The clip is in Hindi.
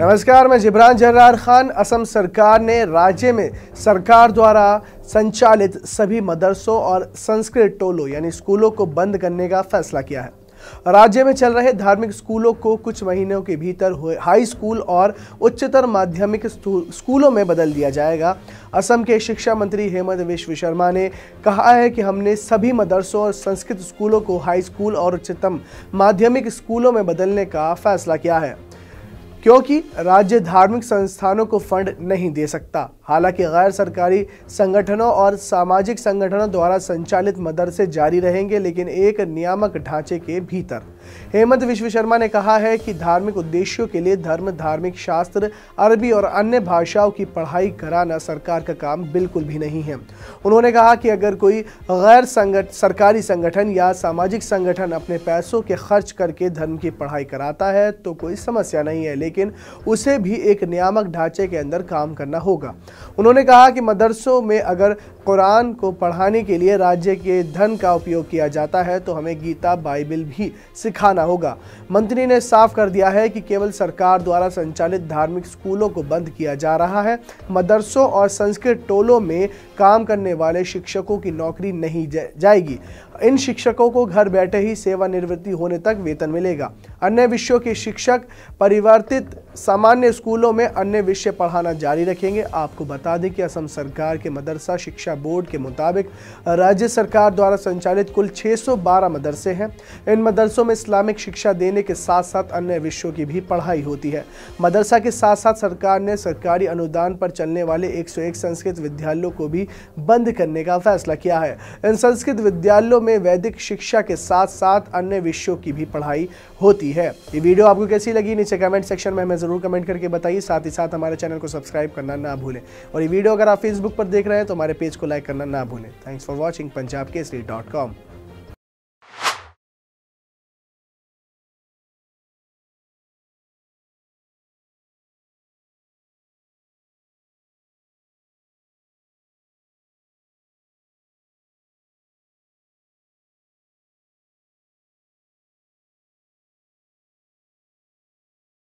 नमस्कार मैं जिब्रान जर्रार खान असम सरकार ने राज्य में सरकार द्वारा संचालित सभी मदरसों और संस्कृत टोलों यानी स्कूलों को बंद करने का फैसला किया है राज्य में चल रहे धार्मिक स्कूलों को कुछ महीनों के भीतर हाई स्कूल और उच्चतर माध्यमिक स्कूलों में बदल दिया जाएगा असम के शिक्षा मंत्री हेमंत विश्व शर्मा ने कहा है कि हमने सभी मदरसों और संस्कृत स्कूलों को हाई स्कूल और उच्चतम माध्यमिक स्कूलों में बदलने का फैसला किया है क्योंकि राज्य धार्मिक संस्थानों को फंड नहीं दे सकता हालांकि गैर सरकारी संगठनों और सामाजिक संगठनों द्वारा संचालित मदरसे जारी रहेंगे लेकिन एक नियामक ढांचे के भीतर हेमंत विश्व शर्मा ने कहा है कि धार्मिक उद्देश्यों के लिए धर्म धार्मिक शास्त्र अरबी और अन्य भाषाओं की पढ़ाई कराना सरकार का काम बिल्कुल भी नहीं है उन्होंने कहा कि अगर कोई गैर संगठ सरकारी संगठन या सामाजिक संगठन अपने पैसों के खर्च करके धर्म की पढ़ाई कराता है तो कोई समस्या नहीं है लेकिन उसे भी एक नियामक ढांचे के अंदर काम करना होगा उन्होंने कहा कि मदरसों में अगर कुरान को पढ़ाने के लिए राज्य के धन का उपयोग किया जाता है तो हमें गीता बाइबिल भी सिखा दिखाना होगा मंत्री ने साफ कर दिया है कि केवल सरकार द्वारा संचालित धार्मिक स्कूलों को बंद किया जा रहा है मदरसों और संस्कृत टोलों में काम करने वाले शिक्षकों की नौकरी नहीं जाएगी इन शिक्षकों को घर बैठे ही सेवानिवृत्ति होने तक वेतन मिलेगा अन्य विषयों के शिक्षक परिवर्तित सामान्य स्कूलों में अन्य विषय पढ़ाना जारी रखेंगे आपको बता दें कि असम सरकार के मदरसा शिक्षा बोर्ड के मुताबिक राज्य सरकार द्वारा संचालित कुल 612 मदरसे हैं इन मदरसों में इस्लामिक शिक्षा देने के साथ साथ अन्य विषयों की भी पढ़ाई होती है मदरसा के साथ साथ सरकार ने सरकारी अनुदान पर चलने वाले एक संस्कृत विद्यालयों को भी बंद करने का फैसला किया है इन संस्कृत विद्यालयों में वैदिक शिक्षा के साथ साथ अन्य विषयों की भी पढ़ाई होती है ये वीडियो आपको कैसी लगी नीचे कमेंट सेक्शन में हमें ज़रूर कमेंट करके बताइए साथ ही साथ हमारे चैनल को सब्सक्राइब करना ना भूलें और ये वीडियो अगर आप फेसबुक पर देख रहे हैं तो हमारे पेज को लाइक करना ना भूलें thanks for watching Punjab Kesari dot com